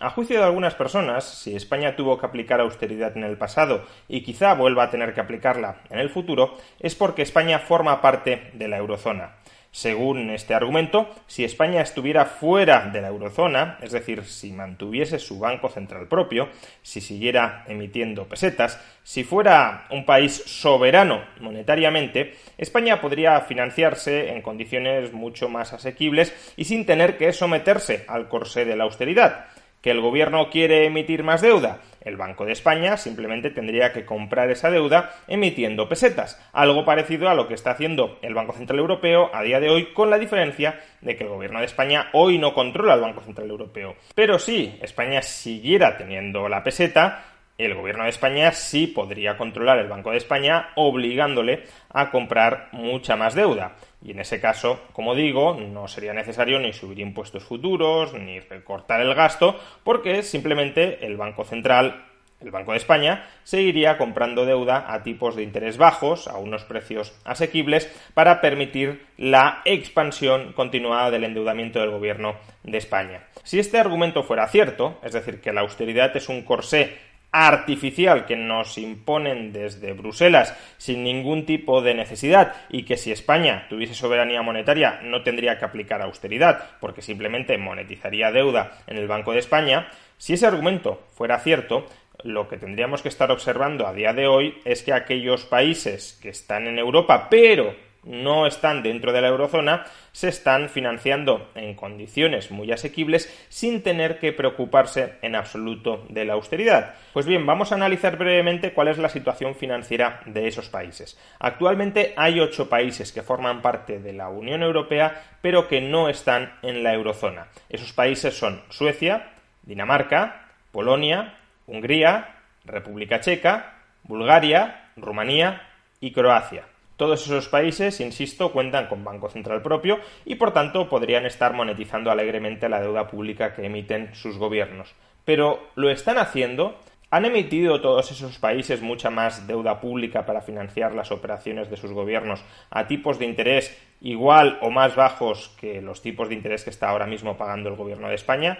A juicio de algunas personas, si España tuvo que aplicar austeridad en el pasado y quizá vuelva a tener que aplicarla en el futuro, es porque España forma parte de la eurozona. Según este argumento, si España estuviera fuera de la eurozona, es decir, si mantuviese su banco central propio, si siguiera emitiendo pesetas, si fuera un país soberano monetariamente, España podría financiarse en condiciones mucho más asequibles y sin tener que someterse al corsé de la austeridad el gobierno quiere emitir más deuda. El Banco de España simplemente tendría que comprar esa deuda emitiendo pesetas, algo parecido a lo que está haciendo el Banco Central Europeo a día de hoy, con la diferencia de que el gobierno de España hoy no controla el Banco Central Europeo. Pero si España siguiera teniendo la peseta, el gobierno de España sí podría controlar el Banco de España obligándole a comprar mucha más deuda. Y en ese caso, como digo, no sería necesario ni subir impuestos futuros, ni recortar el gasto, porque simplemente el Banco Central, el Banco de España, seguiría comprando deuda a tipos de interés bajos, a unos precios asequibles, para permitir la expansión continuada del endeudamiento del gobierno de España. Si este argumento fuera cierto, es decir, que la austeridad es un corsé artificial que nos imponen desde Bruselas sin ningún tipo de necesidad y que si España tuviese soberanía monetaria no tendría que aplicar austeridad porque simplemente monetizaría deuda en el Banco de España, si ese argumento fuera cierto, lo que tendríamos que estar observando a día de hoy es que aquellos países que están en Europa pero no están dentro de la eurozona se están financiando en condiciones muy asequibles sin tener que preocuparse en absoluto de la austeridad. Pues bien, vamos a analizar brevemente cuál es la situación financiera de esos países. Actualmente hay ocho países que forman parte de la Unión Europea pero que no están en la eurozona. Esos países son Suecia, Dinamarca, Polonia, Hungría, República Checa, Bulgaria, Rumanía y Croacia. Todos esos países, insisto, cuentan con banco central propio y por tanto podrían estar monetizando alegremente la deuda pública que emiten sus gobiernos. Pero ¿lo están haciendo? ¿Han emitido todos esos países mucha más deuda pública para financiar las operaciones de sus gobiernos a tipos de interés igual o más bajos que los tipos de interés que está ahora mismo pagando el gobierno de España?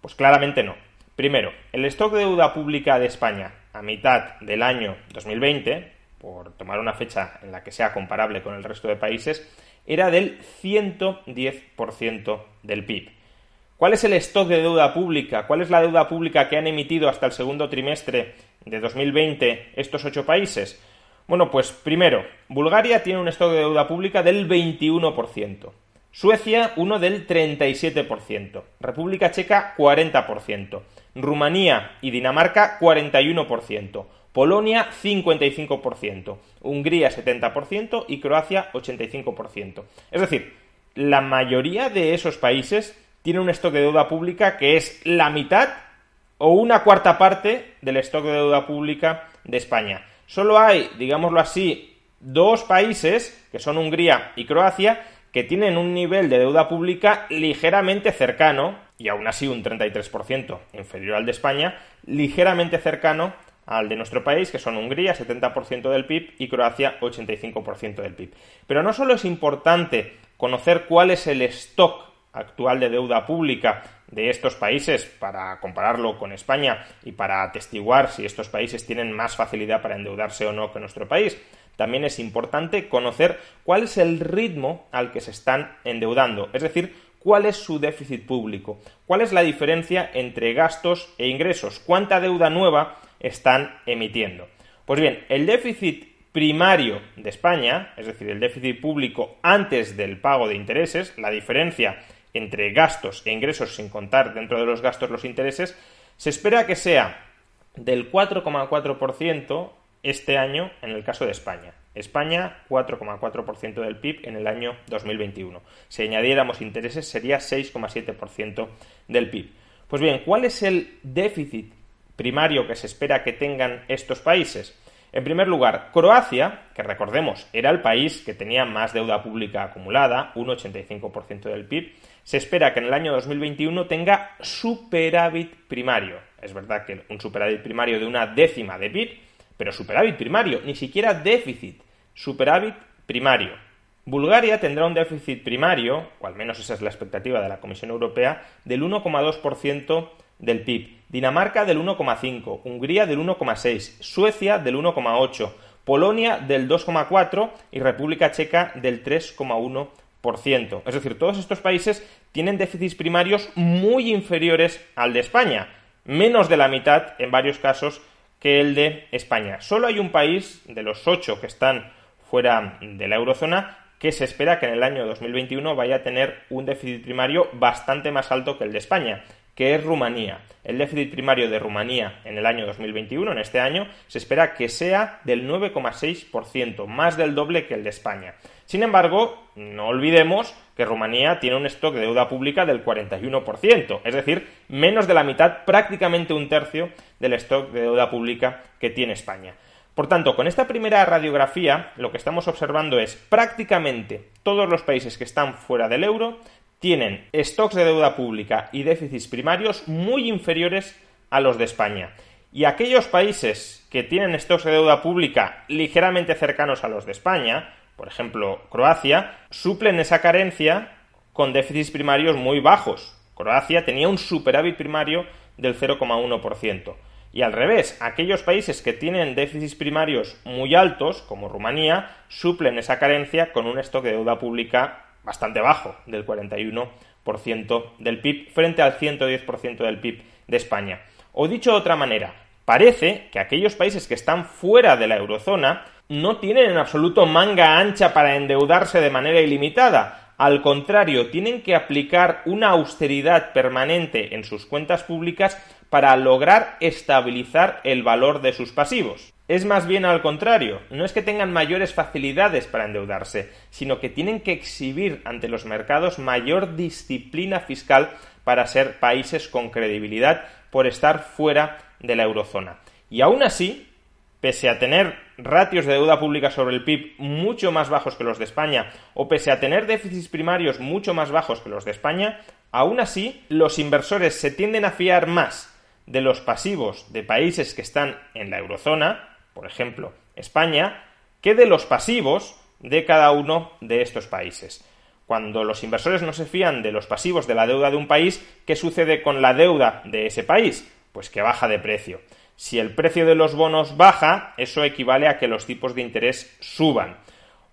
Pues claramente no. Primero, el stock de deuda pública de España a mitad del año 2020, por tomar una fecha en la que sea comparable con el resto de países, era del 110% del PIB. ¿Cuál es el stock de deuda pública? ¿Cuál es la deuda pública que han emitido hasta el segundo trimestre de 2020 estos ocho países? Bueno, pues primero, Bulgaria tiene un stock de deuda pública del 21%, Suecia uno del 37%, República Checa 40%, Rumanía y Dinamarca 41%, Polonia 55%, Hungría 70% y Croacia 85%. Es decir, la mayoría de esos países tienen un stock de deuda pública que es la mitad o una cuarta parte del stock de deuda pública de España. Solo hay, digámoslo así, dos países, que son Hungría y Croacia, que tienen un nivel de deuda pública ligeramente cercano, y aún así un 33% inferior al de España, ligeramente cercano al de nuestro país, que son Hungría, 70% del PIB, y Croacia, 85% del PIB. Pero no solo es importante conocer cuál es el stock actual de deuda pública de estos países para compararlo con España y para atestiguar si estos países tienen más facilidad para endeudarse o no que nuestro país. También es importante conocer cuál es el ritmo al que se están endeudando, es decir, cuál es su déficit público, cuál es la diferencia entre gastos e ingresos, cuánta deuda nueva están emitiendo. Pues bien, el déficit primario de España, es decir, el déficit público antes del pago de intereses, la diferencia entre gastos e ingresos sin contar dentro de los gastos los intereses, se espera que sea del 4,4% este año en el caso de España. España 4,4% del PIB en el año 2021. Si añadiéramos intereses sería 6,7% del PIB. Pues bien, ¿cuál es el déficit primario que se espera que tengan estos países? En primer lugar, Croacia, que recordemos era el país que tenía más deuda pública acumulada, un 85% del PIB, se espera que en el año 2021 tenga superávit primario. Es verdad que un superávit primario de una décima de PIB, pero superávit primario, ni siquiera déficit, superávit primario. Bulgaria tendrá un déficit primario, o al menos esa es la expectativa de la Comisión Europea, del 1,2% del PIB, Dinamarca del 1,5, Hungría del 1,6, Suecia del 1,8, Polonia del 2,4 y República Checa del 3,1%. Es decir, todos estos países tienen déficits primarios muy inferiores al de España, menos de la mitad en varios casos que el de España. Solo hay un país de los ocho que están fuera de la eurozona que se espera que en el año 2021 vaya a tener un déficit primario bastante más alto que el de España, que es Rumanía. El déficit primario de Rumanía en el año 2021, en este año, se espera que sea del 9,6%, más del doble que el de España. Sin embargo, no olvidemos que Rumanía tiene un stock de deuda pública del 41%, es decir, menos de la mitad, prácticamente un tercio del stock de deuda pública que tiene España. Por tanto, con esta primera radiografía, lo que estamos observando es prácticamente todos los países que están fuera del euro tienen stocks de deuda pública y déficits primarios muy inferiores a los de España. Y aquellos países que tienen stocks de deuda pública ligeramente cercanos a los de España, por ejemplo Croacia, suplen esa carencia con déficits primarios muy bajos. Croacia tenía un superávit primario del 0,1%. Y al revés, aquellos países que tienen déficits primarios muy altos, como Rumanía, suplen esa carencia con un stock de deuda pública bastante bajo, del 41% del PIB, frente al 110% del PIB de España. O dicho de otra manera, parece que aquellos países que están fuera de la eurozona no tienen en absoluto manga ancha para endeudarse de manera ilimitada, al contrario, tienen que aplicar una austeridad permanente en sus cuentas públicas para lograr estabilizar el valor de sus pasivos. Es más bien al contrario, no es que tengan mayores facilidades para endeudarse, sino que tienen que exhibir ante los mercados mayor disciplina fiscal para ser países con credibilidad por estar fuera de la eurozona. Y aún así, pese a tener ratios de deuda pública sobre el PIB mucho más bajos que los de España, o pese a tener déficits primarios mucho más bajos que los de España, aún así los inversores se tienden a fiar más de los pasivos de países que están en la eurozona, por ejemplo, España, ¿qué de los pasivos de cada uno de estos países. Cuando los inversores no se fían de los pasivos de la deuda de un país, ¿qué sucede con la deuda de ese país? Pues que baja de precio. Si el precio de los bonos baja, eso equivale a que los tipos de interés suban.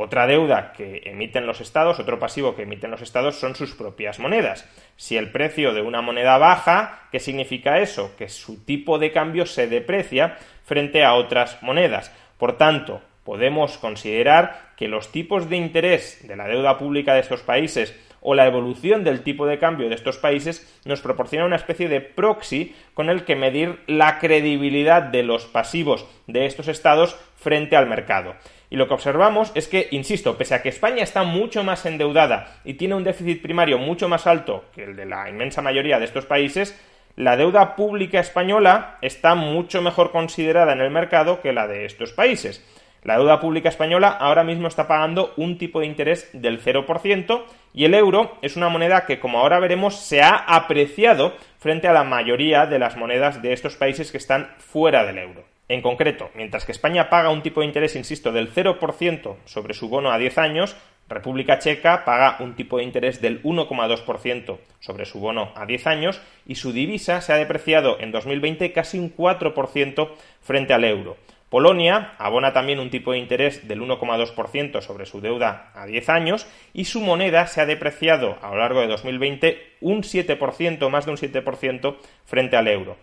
Otra deuda que emiten los estados, otro pasivo que emiten los estados son sus propias monedas. Si el precio de una moneda baja, ¿qué significa eso? Que su tipo de cambio se deprecia frente a otras monedas. Por tanto, podemos considerar que los tipos de interés de la deuda pública de estos países o la evolución del tipo de cambio de estos países nos proporciona una especie de proxy con el que medir la credibilidad de los pasivos de estos estados frente al mercado. Y lo que observamos es que, insisto, pese a que España está mucho más endeudada y tiene un déficit primario mucho más alto que el de la inmensa mayoría de estos países, la deuda pública española está mucho mejor considerada en el mercado que la de estos países. La deuda pública española ahora mismo está pagando un tipo de interés del 0% y el euro es una moneda que, como ahora veremos, se ha apreciado frente a la mayoría de las monedas de estos países que están fuera del euro. En concreto, mientras que España paga un tipo de interés, insisto, del 0% sobre su bono a 10 años, República Checa paga un tipo de interés del 1,2% sobre su bono a 10 años y su divisa se ha depreciado en 2020 casi un 4% frente al euro. Polonia abona también un tipo de interés del 1,2% sobre su deuda a 10 años y su moneda se ha depreciado a lo largo de 2020 un 7%, más de un 7% frente al euro.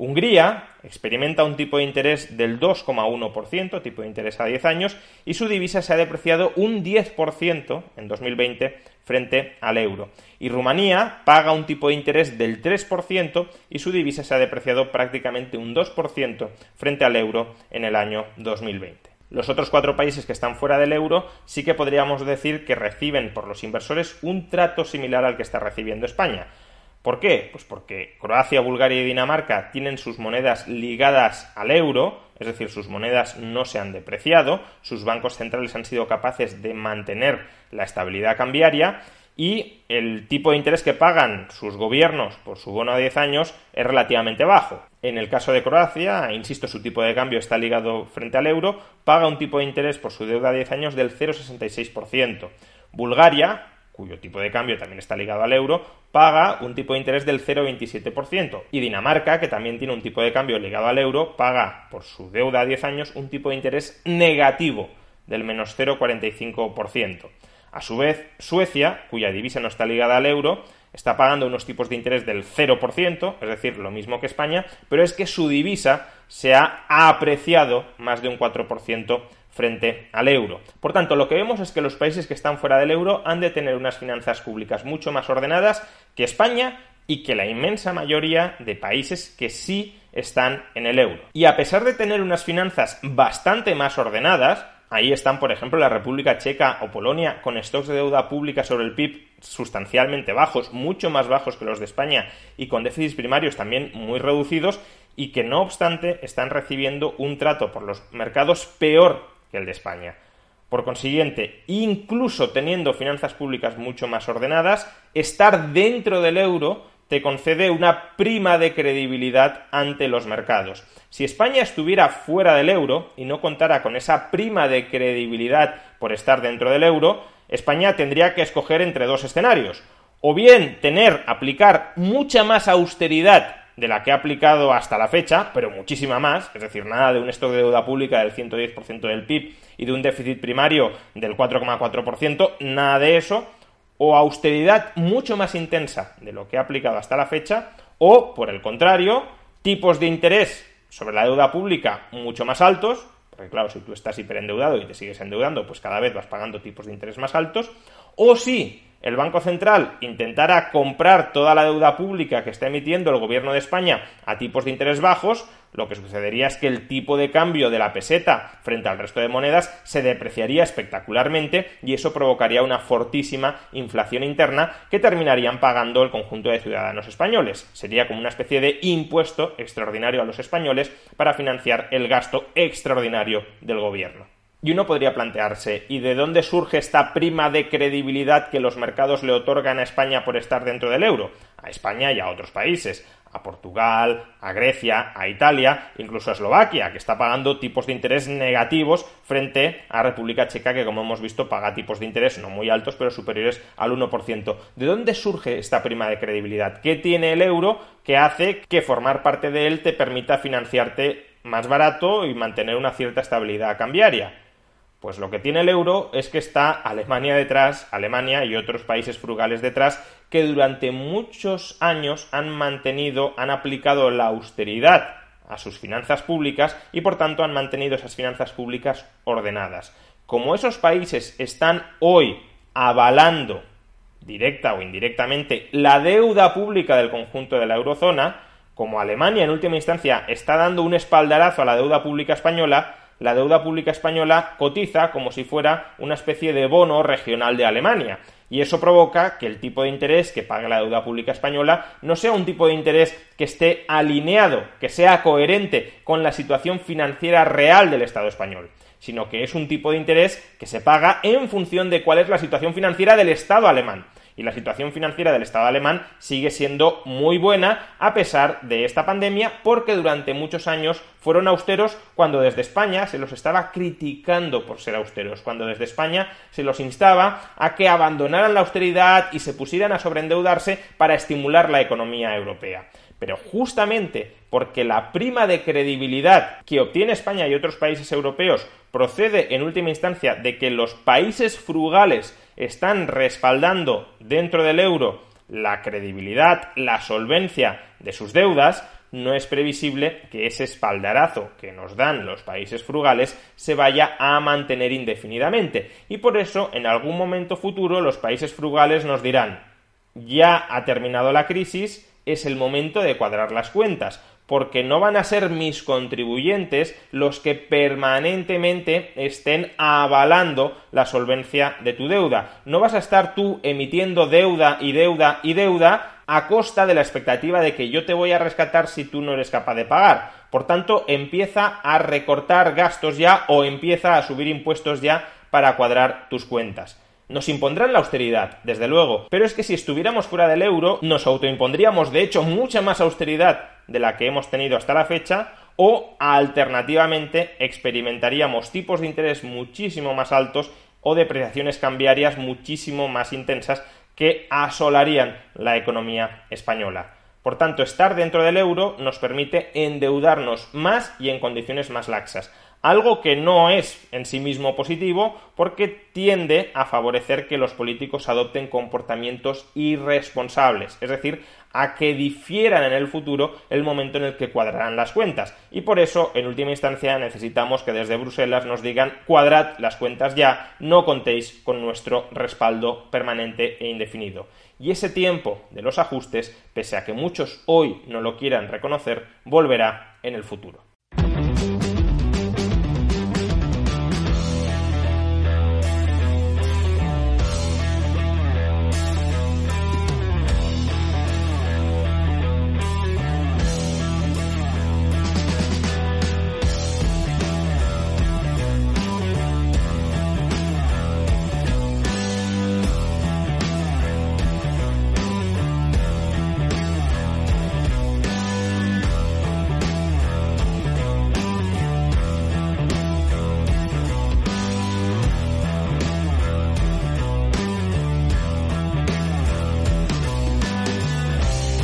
Hungría experimenta un tipo de interés del 2,1%, tipo de interés a 10 años, y su divisa se ha depreciado un 10% en 2020 frente al euro. Y Rumanía paga un tipo de interés del 3% y su divisa se ha depreciado prácticamente un 2% frente al euro en el año 2020. Los otros cuatro países que están fuera del euro sí que podríamos decir que reciben por los inversores un trato similar al que está recibiendo España. ¿Por qué? Pues porque Croacia, Bulgaria y Dinamarca tienen sus monedas ligadas al euro, es decir, sus monedas no se han depreciado, sus bancos centrales han sido capaces de mantener la estabilidad cambiaria y el tipo de interés que pagan sus gobiernos por su bono a 10 años es relativamente bajo. En el caso de Croacia, insisto, su tipo de cambio está ligado frente al euro, paga un tipo de interés por su deuda a 10 años del 0,66%. Bulgaria, cuyo tipo de cambio también está ligado al euro, paga un tipo de interés del 0,27%. Y Dinamarca, que también tiene un tipo de cambio ligado al euro, paga por su deuda a 10 años un tipo de interés negativo del menos 0,45%. A su vez, Suecia, cuya divisa no está ligada al euro, está pagando unos tipos de interés del 0%, es decir, lo mismo que España, pero es que su divisa se ha apreciado más de un 4% frente al euro. Por tanto, lo que vemos es que los países que están fuera del euro han de tener unas finanzas públicas mucho más ordenadas que España y que la inmensa mayoría de países que sí están en el euro. Y a pesar de tener unas finanzas bastante más ordenadas, ahí están, por ejemplo, la República Checa o Polonia con stocks de deuda pública sobre el PIB sustancialmente bajos, mucho más bajos que los de España y con déficits primarios también muy reducidos y que no obstante están recibiendo un trato por los mercados peor que el de España. Por consiguiente, incluso teniendo finanzas públicas mucho más ordenadas, estar dentro del euro te concede una prima de credibilidad ante los mercados. Si España estuviera fuera del euro y no contara con esa prima de credibilidad por estar dentro del euro, España tendría que escoger entre dos escenarios. O bien tener, aplicar mucha más austeridad de la que ha aplicado hasta la fecha, pero muchísima más, es decir, nada de un stock de deuda pública del 110% del PIB y de un déficit primario del 4,4%, nada de eso, o austeridad mucho más intensa de lo que ha aplicado hasta la fecha, o, por el contrario, tipos de interés sobre la deuda pública mucho más altos, porque claro, si tú estás hiperendeudado y te sigues endeudando, pues cada vez vas pagando tipos de interés más altos, o si el Banco Central intentara comprar toda la deuda pública que está emitiendo el Gobierno de España a tipos de interés bajos, lo que sucedería es que el tipo de cambio de la peseta frente al resto de monedas se depreciaría espectacularmente y eso provocaría una fortísima inflación interna que terminarían pagando el conjunto de ciudadanos españoles. Sería como una especie de impuesto extraordinario a los españoles para financiar el gasto extraordinario del gobierno. Y uno podría plantearse, ¿y de dónde surge esta prima de credibilidad que los mercados le otorgan a España por estar dentro del euro? A España y a otros países, a Portugal, a Grecia, a Italia, incluso a Eslovaquia, que está pagando tipos de interés negativos frente a República Checa, que como hemos visto paga tipos de interés no muy altos, pero superiores al 1%. ¿De dónde surge esta prima de credibilidad? ¿Qué tiene el euro que hace que formar parte de él te permita financiarte más barato y mantener una cierta estabilidad cambiaria? Pues lo que tiene el euro es que está Alemania detrás, Alemania y otros países frugales detrás, que durante muchos años han mantenido, han aplicado la austeridad a sus finanzas públicas y por tanto han mantenido esas finanzas públicas ordenadas. Como esos países están hoy avalando directa o indirectamente la deuda pública del conjunto de la eurozona, como Alemania en última instancia está dando un espaldarazo a la deuda pública española, la deuda pública española cotiza como si fuera una especie de bono regional de Alemania. Y eso provoca que el tipo de interés que paga la deuda pública española no sea un tipo de interés que esté alineado, que sea coherente con la situación financiera real del Estado español, sino que es un tipo de interés que se paga en función de cuál es la situación financiera del Estado alemán y la situación financiera del Estado alemán sigue siendo muy buena a pesar de esta pandemia porque durante muchos años fueron austeros cuando desde España se los estaba criticando por ser austeros, cuando desde España se los instaba a que abandonaran la austeridad y se pusieran a sobreendeudarse para estimular la economía europea. Pero justamente porque la prima de credibilidad que obtiene España y otros países europeos procede en última instancia de que los países frugales están respaldando dentro del euro la credibilidad, la solvencia de sus deudas, no es previsible que ese espaldarazo que nos dan los países frugales se vaya a mantener indefinidamente. Y por eso, en algún momento futuro, los países frugales nos dirán ya ha terminado la crisis, es el momento de cuadrar las cuentas porque no van a ser mis contribuyentes los que permanentemente estén avalando la solvencia de tu deuda. No vas a estar tú emitiendo deuda y deuda y deuda a costa de la expectativa de que yo te voy a rescatar si tú no eres capaz de pagar. Por tanto, empieza a recortar gastos ya o empieza a subir impuestos ya para cuadrar tus cuentas. Nos impondrán la austeridad, desde luego, pero es que si estuviéramos fuera del euro, nos autoimpondríamos de hecho mucha más austeridad de la que hemos tenido hasta la fecha o alternativamente experimentaríamos tipos de interés muchísimo más altos o depreciaciones cambiarias muchísimo más intensas que asolarían la economía española. Por tanto, estar dentro del euro nos permite endeudarnos más y en condiciones más laxas algo que no es en sí mismo positivo porque tiende a favorecer que los políticos adopten comportamientos irresponsables, es decir, a que difieran en el futuro el momento en el que cuadrarán las cuentas. Y por eso, en última instancia, necesitamos que desde Bruselas nos digan cuadrad las cuentas ya, no contéis con nuestro respaldo permanente e indefinido. Y ese tiempo de los ajustes, pese a que muchos hoy no lo quieran reconocer, volverá en el futuro.